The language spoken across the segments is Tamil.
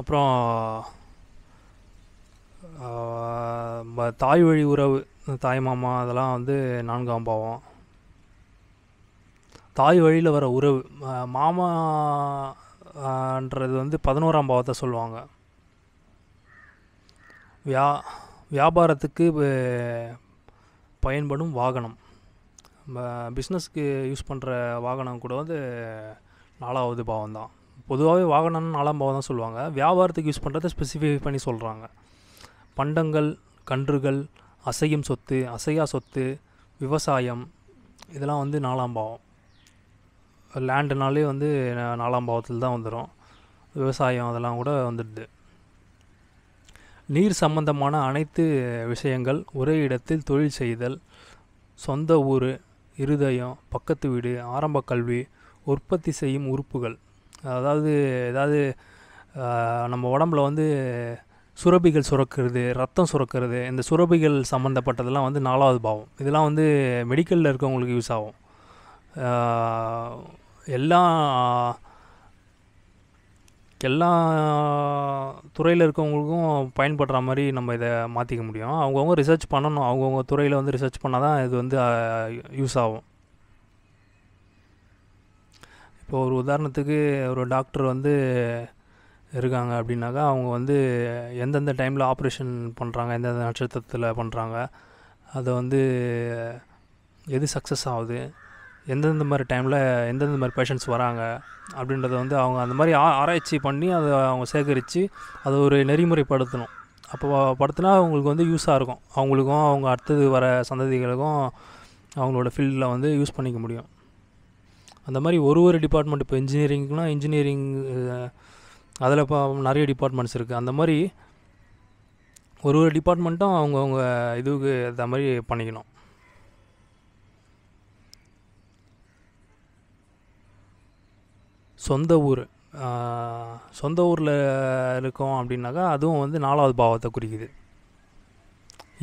அப்புறம் தாய் வழி உறவு தாய் மாமா அதெல்லாம் வந்து நான்காம் பாவம் தாய் வழியில் வர உறவு மாமான்றது வந்து பதினோராம் பாவத்தை சொல்லுவாங்க வியா வியாபாரத்துக்கு பயன்படும் வாகனம் பிஸ்னஸ்க்கு யூஸ் பண்ணுற வாகனம் கூட வந்து நாலாவது பாவம்தான் பொதுவாகவே வாகனம்னு நாலாம் பாவம் தான் சொல்லுவாங்க வியாபாரத்துக்கு யூஸ் பண்ணுறதை ஸ்பெசிஃபை பண்ணி சொல்கிறாங்க பண்டங்கள் கன்றுகள் அசையும் சொத்து அசையா சொத்து விவசாயம் இதெல்லாம் வந்து நாலாம் பாவம் லேண்டுனாலே வந்து நாலாம் பாவத்தில் தான் வந்துடும் விவசாயம் அதெல்லாம் கூட வந்துடுது நீர் சம்பந்தமான அனைத்து விஷயங்கள் ஒரே இடத்தில் தொழில் செய்தல் சொந்த ஊர் இருதயம் பக்கத்து வீடு ஆரம்ப கல்வி உற்பத்தி செய்யும் உறுப்புகள் அதாவது ஏதாவது நம்ம உடம்புல வந்து சுரபிகள் சுரக்கிறது ரத்தம் சுரக்கிறது இந்த சுரபிகள் சம்மந்தப்பட்டதெல்லாம் வந்து நாலாவது பாவம் இதெல்லாம் வந்து மெடிக்கலில் இருக்கவங்களுக்கு யூஸ் ஆகும் எல்லா எல்லா துறையில் இருக்கவங்களுக்கும் பயன்படுற மாதிரி நம்ம இதை மாற்றிக்க முடியும் அவங்கவுங்க ரிசர்ச் பண்ணணும் அவங்கவுங்க துறையில் வந்து ரிசர்ச் பண்ணால் தான் இது வந்து யூஸ் ஆகும் இப்போ ஒரு உதாரணத்துக்கு ஒரு டாக்டர் வந்து இருக்காங்க அப்படின்னாக்கா அவங்க வந்து எந்தெந்த டைமில் ஆப்ரேஷன் பண்ணுறாங்க எந்தெந்த நட்சத்திரத்தில் பண்ணுறாங்க அதை வந்து எது சக்ஸஸ் ஆகுது எந்தெந்த மாதிரி டைமில் எந்தெந்த மாதிரி பேஷண்ட்ஸ் வராங்க அப்படின்றத வந்து அவங்க அந்த மாதிரி ஆராய்ச்சி பண்ணி அதை அவங்க சேகரித்து அதை ஒரு நெறிமுறைப்படுத்தணும் அப்போ படுத்தினா அவங்களுக்கு வந்து யூஸாக இருக்கும் அவங்களுக்கும் அவங்க அடுத்தது வர சந்ததிகளுக்கும் அவங்களோட ஃபீல்டில் வந்து யூஸ் பண்ணிக்க முடியும் அந்த மாதிரி ஒரு ஒரு டிபார்ட்மெண்ட் இப்போ இன்ஜினியரிங்னால் இன்ஜினியரிங் அதில் இப்போ நிறைய டிபார்ட்மெண்ட்ஸ் இருக்குது அந்த மாதிரி ஒரு ஒரு டிபார்ட்மெண்ட்டும் அவங்கவுங்க இதுக்கு அந்த மாதிரி பண்ணிக்கணும் சொந்த ஊர் சொந்த ஊரில் இருக்கோம் அப்படின்னாக்கா அதுவும் வந்து நாலாவது பாவத்தை குறிக்குது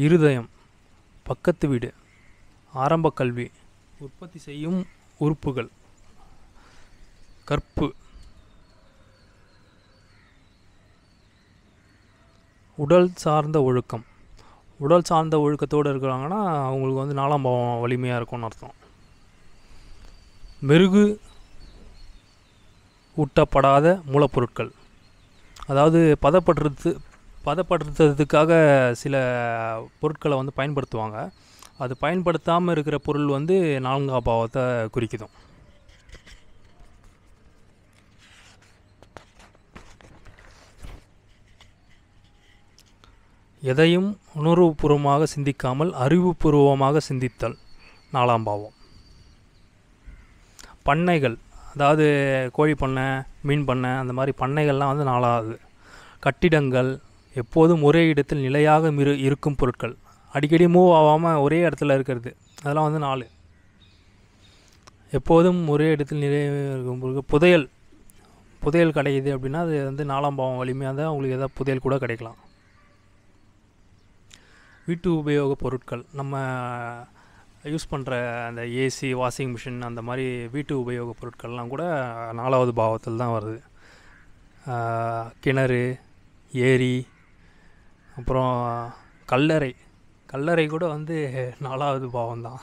இருதயம் பக்கத்து வீடு ஆரம்ப கல்வி உற்பத்தி செய்யும் உறுப்புகள் கற்பு உடல் சார்ந்த ஒழுக்கம் உடல் சார்ந்த ஒழுக்கத்தோடு இருக்கிறாங்கன்னா அவங்களுக்கு வந்து நாலாம் பாவம் வலிமையாக இருக்கும்னு அர்த்தம் மெருகு ஊட்டப்படாத மூலப்பொருட்கள் அதாவது பதப்படுறது பதப்படுத்துறதுக்காக சில பொருட்களை வந்து பயன்படுத்துவாங்க அது பயன்படுத்தாமல் இருக்கிற பொருள் வந்து நான்காம் பாவத்தை குறிக்குதும் எதையும் உணர்வுபூர்வமாக சிந்திக்காமல் அறிவுபூர்வமாக சிந்தித்தல் நாலாம் பாவம் பண்ணைகள் அதாவது கோழி பண்ணை மீன் பண்ணை அந்த மாதிரி பண்ணைகள்லாம் வந்து நாலாவது கட்டிடங்கள் எப்போதும் ஒரே இடத்தில் நிலையாக இரு இருக்கும் பொருட்கள் அடிக்கடி மூவ் ஆகாமல் ஒரே இடத்துல இருக்கிறது அதெல்லாம் வந்து நாலு எப்போதும் ஒரே இடத்தில் நிறைய இருக்கும் புதையல் புதையல் கிடைக்குது அப்படின்னா அது வந்து நாலாம் பாவம் வலிமையாக தான் உங்களுக்கு எதாவது புதையல் கூட கிடைக்கலாம் வீட்டு உபயோகப் பொருட்கள் நம்ம யூஸ் பண்ணுற அந்த ஏசி வாஷிங் மிஷின் அந்த மாதிரி வீட்டு உபயோகப் பொருட்கள்லாம் கூட நாலாவது பாவத்தில் தான் வருது கிணறு ஏரி அப்புறம் கல்லறை கல்லறை கூட வந்து நாலாவது பாவம் தான்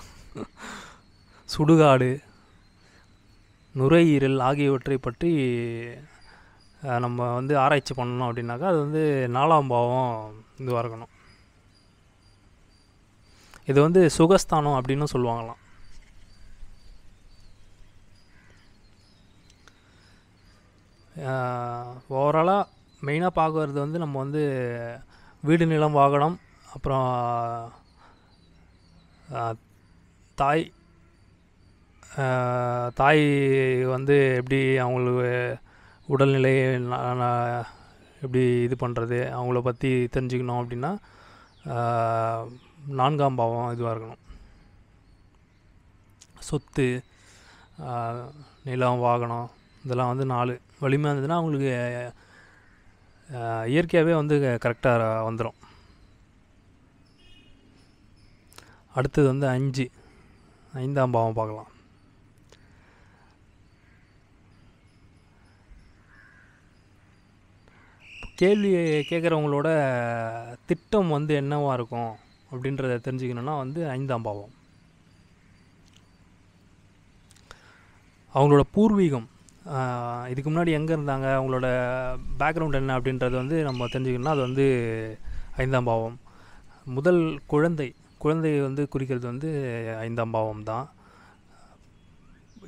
சுடுகாடு நுரையீரல் ஆகியவற்றை பற்றி நம்ம வந்து ஆராய்ச்சி பண்ணணும் அப்படின்னாக்கா அது வந்து நாலாம் பாவம் இதுவாக இருக்கணும் இது வந்து சுகஸ்தானம் அப்படின்னு சொல்லுவாங்களாம் ஓவராலாக மெயினாக பார்க்கறது வந்து நம்ம வந்து வீடு நிலம் வாகனம் அப்புறம் தாய் தாய் வந்து எப்படி அவங்களுக்கு உடல்நிலை எப்படி இது பண்ணுறது அவங்கள பற்றி தெரிஞ்சுக்கணும் அப்படின்னா நான்காம் பாவம் இதுவாக இருக்கணும் சொத்து நிலம் வாகனம் இதெல்லாம் வந்து நாலு வலிமையாக இருந்ததுன்னா அவங்களுக்கு இயற்கையாகவே வந்து கரெக்டாக வந்துடும் அடுத்தது வந்து அஞ்சு ஐந்தாம் பாவம் பார்க்கலாம் கேள்வி கேட்குறவங்களோட திட்டம் வந்து என்னவாக இருக்கும் அப்படின்றத தெரிஞ்சுக்கணுன்னா வந்து ஐந்தாம் பாவம் அவங்களோட பூர்வீகம் இதுக்கு முன்னாடி எங்கே இருந்தாங்க அவங்களோட பேக்ரவுண்ட் என்ன அப்படின்றது வந்து நம்ம தெரிஞ்சுக்கணும்னா அது வந்து ஐந்தாம் பாவம் முதல் குழந்தை குழந்தை வந்து குறிக்கிறது வந்து ஐந்தாம் பாவம் தான்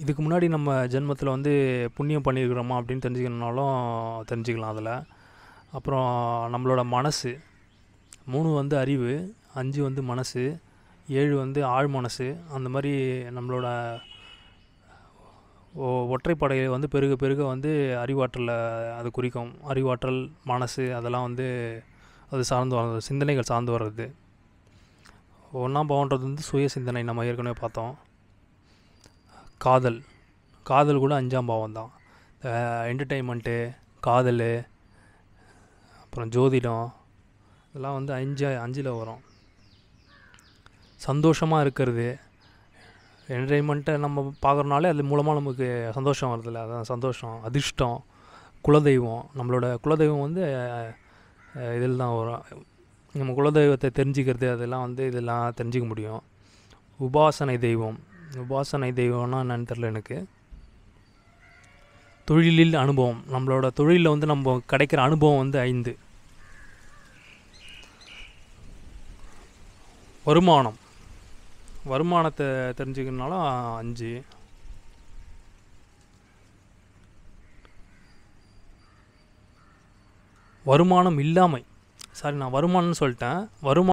இதுக்கு முன்னாடி நம்ம ஜென்மத்தில் வந்து புண்ணியம் பண்ணியிருக்கிறோமா அப்படின்னு தெரிஞ்சுக்கணுனாலும் தெரிஞ்சுக்கலாம் அதில் அப்புறம் நம்மளோட மனசு மூணு வந்து அறிவு அஞ்சு வந்து மனசு ஏழு வந்து ஆழ் மனசு அந்த மாதிரி நம்மளோட ஒற்றைப்படையை வந்து பெருக பெருக வந்து அறிவாற்றலை அது குறிக்கும் அறிவாற்றல் மனசு அதெல்லாம் வந்து அது சார்ந்து வர்றது சிந்தனைகள் சார்ந்து வர்றது ஒன்றாம் பாவன்றது வந்து சுய சிந்தனை நம்ம ஏற்கனவே பார்த்தோம் காதல் காதல் கூட அஞ்சாம் பாவம் தான் என்டர்டெயின்மெண்ட்டு காதல் அப்புறம் ஜோதிடம் இதெல்லாம் வந்து அஞ்சு அஞ்சில் வரும் சந்தோஷமாக இருக்கிறது என்டர்டைன்மெண்ட்டை நம்ம பார்க்குறனாலே அது மூலமாக நமக்கு சந்தோஷம் வருதுல்ல அதான் சந்தோஷம் அதிர்ஷ்டம் குலதெய்வம் நம்மளோட குலதெய்வம் வந்து இதில் தான் வரும் நம்ம குலதெய்வத்தை தெரிஞ்சுக்கிறது அதெல்லாம் வந்து இதெல்லாம் தெரிஞ்சிக்க முடியும் உபாசனை தெய்வம் உபாசனை தெய்வம்னா என்னன்னு தெரில எனக்கு தொழிலில் அனுபவம் நம்மளோட தொழிலில் வந்து நம்ம கிடைக்கிற அனுபவம் வந்து ஐந்து வருமானம் வருமானத்தை தெரிஞ்சுக்கணுனாலும் அஞ்சு வருமானம் இல்லாமை சாரி நான் வருமானம்னு சொல்லிட்டேன் வருமானம்